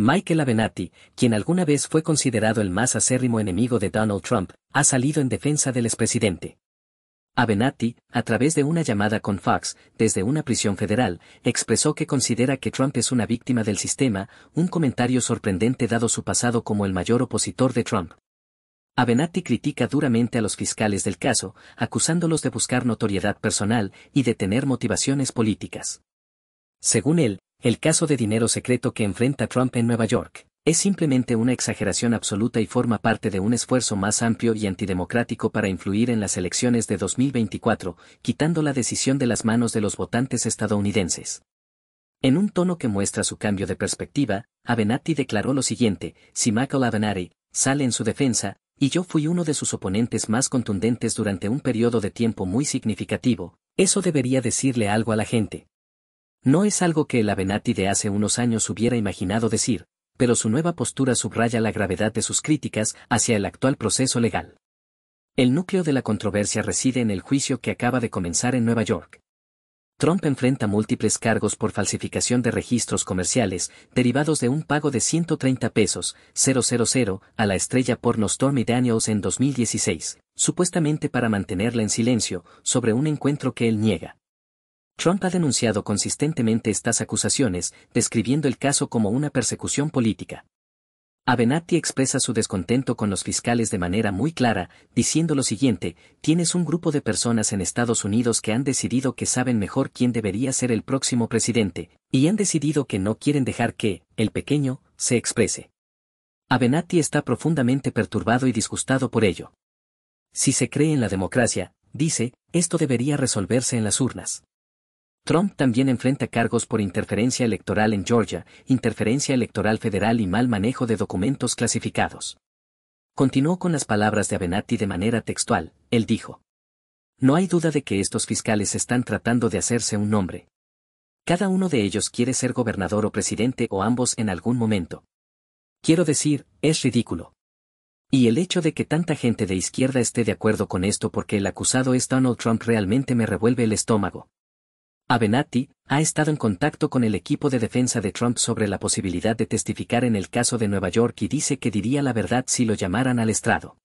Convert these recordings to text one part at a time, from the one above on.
Michael Avenatti, quien alguna vez fue considerado el más acérrimo enemigo de Donald Trump, ha salido en defensa del expresidente. Avenatti, a través de una llamada con Fox, desde una prisión federal, expresó que considera que Trump es una víctima del sistema, un comentario sorprendente dado su pasado como el mayor opositor de Trump. Avenatti critica duramente a los fiscales del caso, acusándolos de buscar notoriedad personal y de tener motivaciones políticas. Según él, el caso de dinero secreto que enfrenta Trump en Nueva York es simplemente una exageración absoluta y forma parte de un esfuerzo más amplio y antidemocrático para influir en las elecciones de 2024, quitando la decisión de las manos de los votantes estadounidenses. En un tono que muestra su cambio de perspectiva, Avenatti declaró lo siguiente, si Michael Avenatti sale en su defensa, y yo fui uno de sus oponentes más contundentes durante un periodo de tiempo muy significativo, eso debería decirle algo a la gente. No es algo que el Avenatti de hace unos años hubiera imaginado decir, pero su nueva postura subraya la gravedad de sus críticas hacia el actual proceso legal. El núcleo de la controversia reside en el juicio que acaba de comenzar en Nueva York. Trump enfrenta múltiples cargos por falsificación de registros comerciales derivados de un pago de 130 pesos 000 a la estrella porno Stormy Daniels en 2016, supuestamente para mantenerla en silencio sobre un encuentro que él niega. Trump ha denunciado consistentemente estas acusaciones, describiendo el caso como una persecución política. Avenatti expresa su descontento con los fiscales de manera muy clara, diciendo lo siguiente, tienes un grupo de personas en Estados Unidos que han decidido que saben mejor quién debería ser el próximo presidente, y han decidido que no quieren dejar que, el pequeño, se exprese. Avenatti está profundamente perturbado y disgustado por ello. Si se cree en la democracia, dice, esto debería resolverse en las urnas. Trump también enfrenta cargos por interferencia electoral en Georgia, interferencia electoral federal y mal manejo de documentos clasificados. Continuó con las palabras de Avenatti de manera textual, él dijo. No hay duda de que estos fiscales están tratando de hacerse un nombre. Cada uno de ellos quiere ser gobernador o presidente o ambos en algún momento. Quiero decir, es ridículo. Y el hecho de que tanta gente de izquierda esté de acuerdo con esto porque el acusado es Donald Trump realmente me revuelve el estómago. Abenatti ha estado en contacto con el equipo de defensa de Trump sobre la posibilidad de testificar en el caso de Nueva York y dice que diría la verdad si lo llamaran al estrado.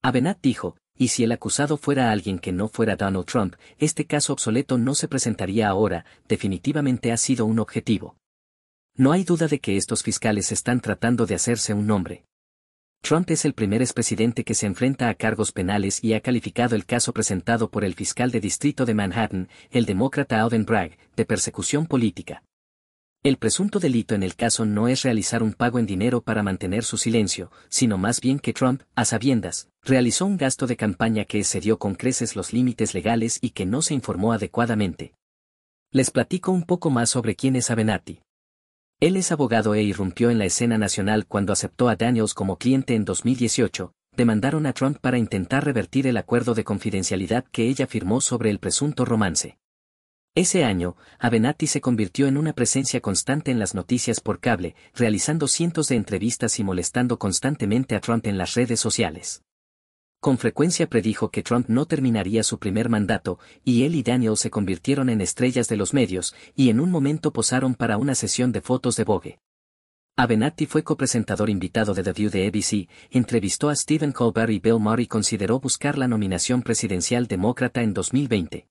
Avenatti dijo, y si el acusado fuera alguien que no fuera Donald Trump, este caso obsoleto no se presentaría ahora, definitivamente ha sido un objetivo. No hay duda de que estos fiscales están tratando de hacerse un nombre. Trump es el primer expresidente que se enfrenta a cargos penales y ha calificado el caso presentado por el fiscal de distrito de Manhattan, el demócrata Alvin Bragg, de persecución política. El presunto delito en el caso no es realizar un pago en dinero para mantener su silencio, sino más bien que Trump, a sabiendas, realizó un gasto de campaña que excedió con creces los límites legales y que no se informó adecuadamente. Les platico un poco más sobre quién es Avenatti. Él es abogado e irrumpió en la escena nacional cuando aceptó a Daniels como cliente en 2018, demandaron a Trump para intentar revertir el acuerdo de confidencialidad que ella firmó sobre el presunto romance. Ese año, Avenatti se convirtió en una presencia constante en las noticias por cable, realizando cientos de entrevistas y molestando constantemente a Trump en las redes sociales con frecuencia predijo que Trump no terminaría su primer mandato, y él y Daniel se convirtieron en estrellas de los medios, y en un momento posaron para una sesión de fotos de Vogue. Avenatti fue copresentador invitado de The View de ABC, entrevistó a Stephen Colbert y Bill Murray consideró buscar la nominación presidencial demócrata en 2020.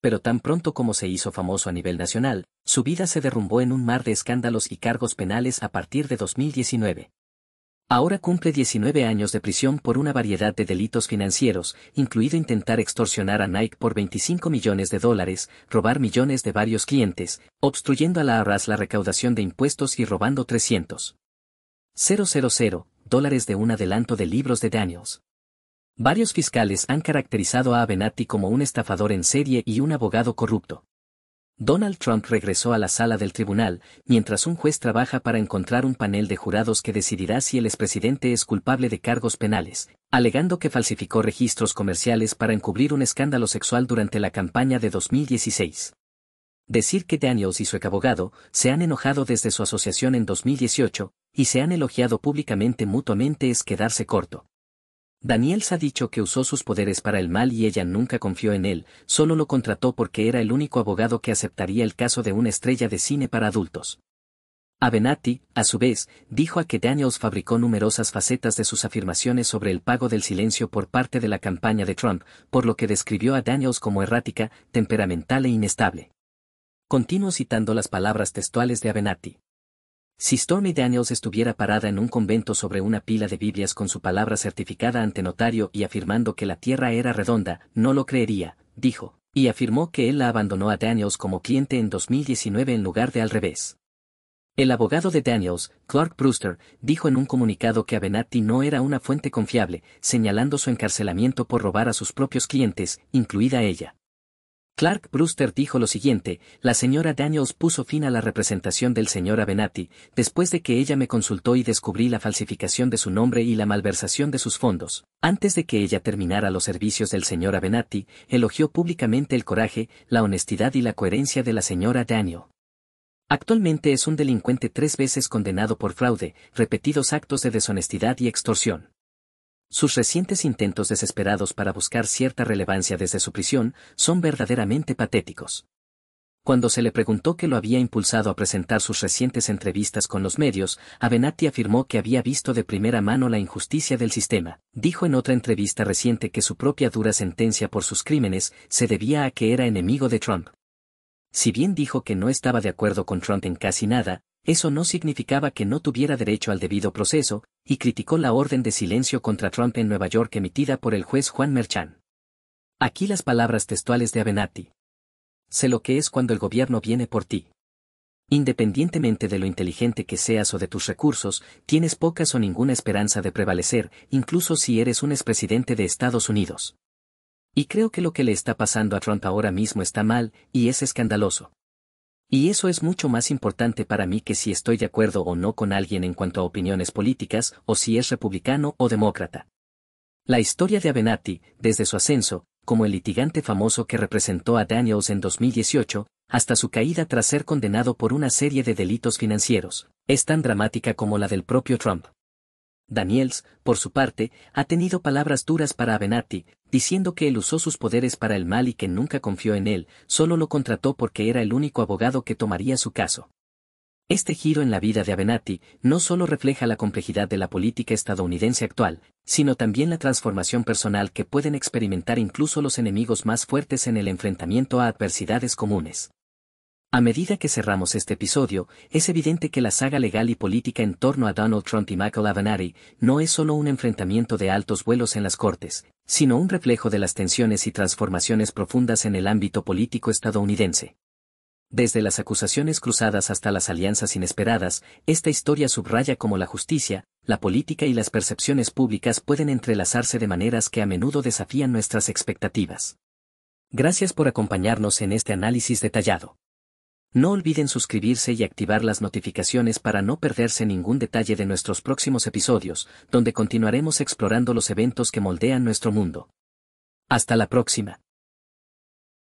Pero tan pronto como se hizo famoso a nivel nacional, su vida se derrumbó en un mar de escándalos y cargos penales a partir de 2019. Ahora cumple 19 años de prisión por una variedad de delitos financieros, incluido intentar extorsionar a Nike por 25 millones de dólares, robar millones de varios clientes, obstruyendo a la Arras la recaudación de impuestos y robando 300. dólares de un adelanto de libros de Daniels. Varios fiscales han caracterizado a Avenatti como un estafador en serie y un abogado corrupto. Donald Trump regresó a la sala del tribunal, mientras un juez trabaja para encontrar un panel de jurados que decidirá si el expresidente es culpable de cargos penales, alegando que falsificó registros comerciales para encubrir un escándalo sexual durante la campaña de 2016. Decir que Daniels y su abogado se han enojado desde su asociación en 2018, y se han elogiado públicamente mutuamente es quedarse corto. Daniels ha dicho que usó sus poderes para el mal y ella nunca confió en él, solo lo contrató porque era el único abogado que aceptaría el caso de una estrella de cine para adultos. Avenatti, a su vez, dijo a que Daniels fabricó numerosas facetas de sus afirmaciones sobre el pago del silencio por parte de la campaña de Trump, por lo que describió a Daniels como errática, temperamental e inestable. Continúo citando las palabras textuales de Avenatti. Si Stormy Daniels estuviera parada en un convento sobre una pila de Biblias con su palabra certificada ante notario y afirmando que la Tierra era redonda, no lo creería, dijo, y afirmó que él la abandonó a Daniels como cliente en 2019 en lugar de al revés. El abogado de Daniels, Clark Brewster, dijo en un comunicado que Avenatti no era una fuente confiable, señalando su encarcelamiento por robar a sus propios clientes, incluida ella. Clark Brewster dijo lo siguiente, la señora Daniels puso fin a la representación del señor Avenatti, después de que ella me consultó y descubrí la falsificación de su nombre y la malversación de sus fondos. Antes de que ella terminara los servicios del señor Avenatti, elogió públicamente el coraje, la honestidad y la coherencia de la señora Daniel. Actualmente es un delincuente tres veces condenado por fraude, repetidos actos de deshonestidad y extorsión. Sus recientes intentos desesperados para buscar cierta relevancia desde su prisión son verdaderamente patéticos. Cuando se le preguntó qué lo había impulsado a presentar sus recientes entrevistas con los medios, Avenatti afirmó que había visto de primera mano la injusticia del sistema. Dijo en otra entrevista reciente que su propia dura sentencia por sus crímenes se debía a que era enemigo de Trump. Si bien dijo que no estaba de acuerdo con Trump en casi nada, eso no significaba que no tuviera derecho al debido proceso, y criticó la orden de silencio contra Trump en Nueva York emitida por el juez Juan Merchan. Aquí las palabras textuales de Avenatti. Sé lo que es cuando el gobierno viene por ti. Independientemente de lo inteligente que seas o de tus recursos, tienes pocas o ninguna esperanza de prevalecer, incluso si eres un expresidente de Estados Unidos. Y creo que lo que le está pasando a Trump ahora mismo está mal, y es escandaloso. Y eso es mucho más importante para mí que si estoy de acuerdo o no con alguien en cuanto a opiniones políticas o si es republicano o demócrata. La historia de Avenatti, desde su ascenso, como el litigante famoso que representó a Daniels en 2018, hasta su caída tras ser condenado por una serie de delitos financieros, es tan dramática como la del propio Trump. Daniels, por su parte, ha tenido palabras duras para Avenatti, diciendo que él usó sus poderes para el mal y que nunca confió en él, solo lo contrató porque era el único abogado que tomaría su caso. Este giro en la vida de Avenatti no solo refleja la complejidad de la política estadounidense actual, sino también la transformación personal que pueden experimentar incluso los enemigos más fuertes en el enfrentamiento a adversidades comunes. A medida que cerramos este episodio, es evidente que la saga legal y política en torno a Donald Trump y Michael Avenatti no es solo un enfrentamiento de altos vuelos en las cortes, sino un reflejo de las tensiones y transformaciones profundas en el ámbito político estadounidense. Desde las acusaciones cruzadas hasta las alianzas inesperadas, esta historia subraya cómo la justicia, la política y las percepciones públicas pueden entrelazarse de maneras que a menudo desafían nuestras expectativas. Gracias por acompañarnos en este análisis detallado. No olviden suscribirse y activar las notificaciones para no perderse ningún detalle de nuestros próximos episodios, donde continuaremos explorando los eventos que moldean nuestro mundo. Hasta la próxima.